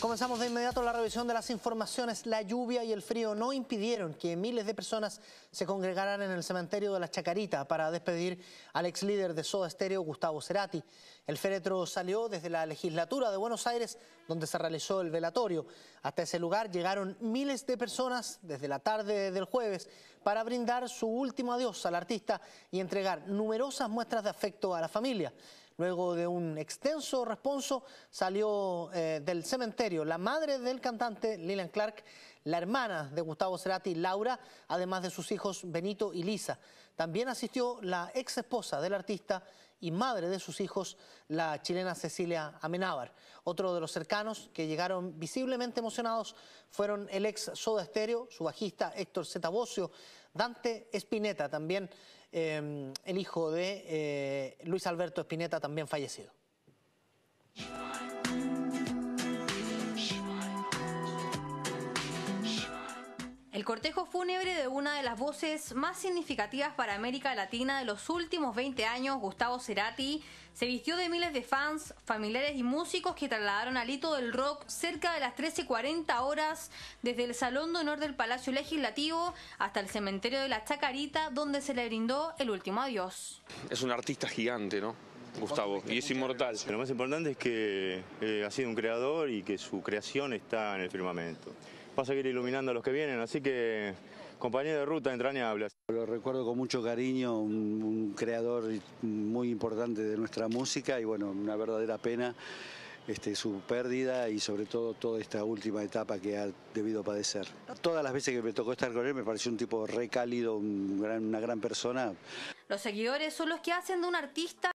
Comenzamos de inmediato la revisión de las informaciones. La lluvia y el frío no impidieron que miles de personas se congregaran en el cementerio de la Chacarita para despedir al ex líder de Soda Stereo, Gustavo Cerati. El féretro salió desde la legislatura de Buenos Aires, donde se realizó el velatorio. Hasta ese lugar llegaron miles de personas desde la tarde del jueves para brindar su último adiós al artista y entregar numerosas muestras de afecto a la familia. Luego de un extenso responso salió eh, del cementerio la madre del cantante Lilian Clark, la hermana de Gustavo Cerati, Laura, además de sus hijos Benito y Lisa. También asistió la ex esposa del artista y madre de sus hijos, la chilena Cecilia Amenábar. Otro de los cercanos que llegaron visiblemente emocionados fueron el ex Soda Estéreo, su bajista Héctor Zetabocio, Dante Espineta, también Em, el hijo de eh, Luis Alberto Espineta, también fallecido. El cortejo fúnebre de una de las voces más significativas para América Latina de los últimos 20 años, Gustavo Cerati, se vistió de miles de fans, familiares y músicos que trasladaron al hito del rock cerca de las 13.40 horas desde el Salón de Honor del Palacio Legislativo hasta el cementerio de la Chacarita, donde se le brindó el último adiós. Es un artista gigante, ¿no? Gustavo, y es inmortal. Lo más importante es que eh, ha sido un creador y que su creación está en el firmamento va a seguir iluminando a los que vienen, así que compañía de ruta entrañable. Lo recuerdo con mucho cariño, un, creador muy importante de nuestra música y bueno, una verdadera pena. Este, su pérdida y sobre todo toda esta última etapa que ha debido padecer. Todas las veces que me tocó estar con él me pareció un tipo re cálido, una gran persona. Los seguidores son los que hacen de un artista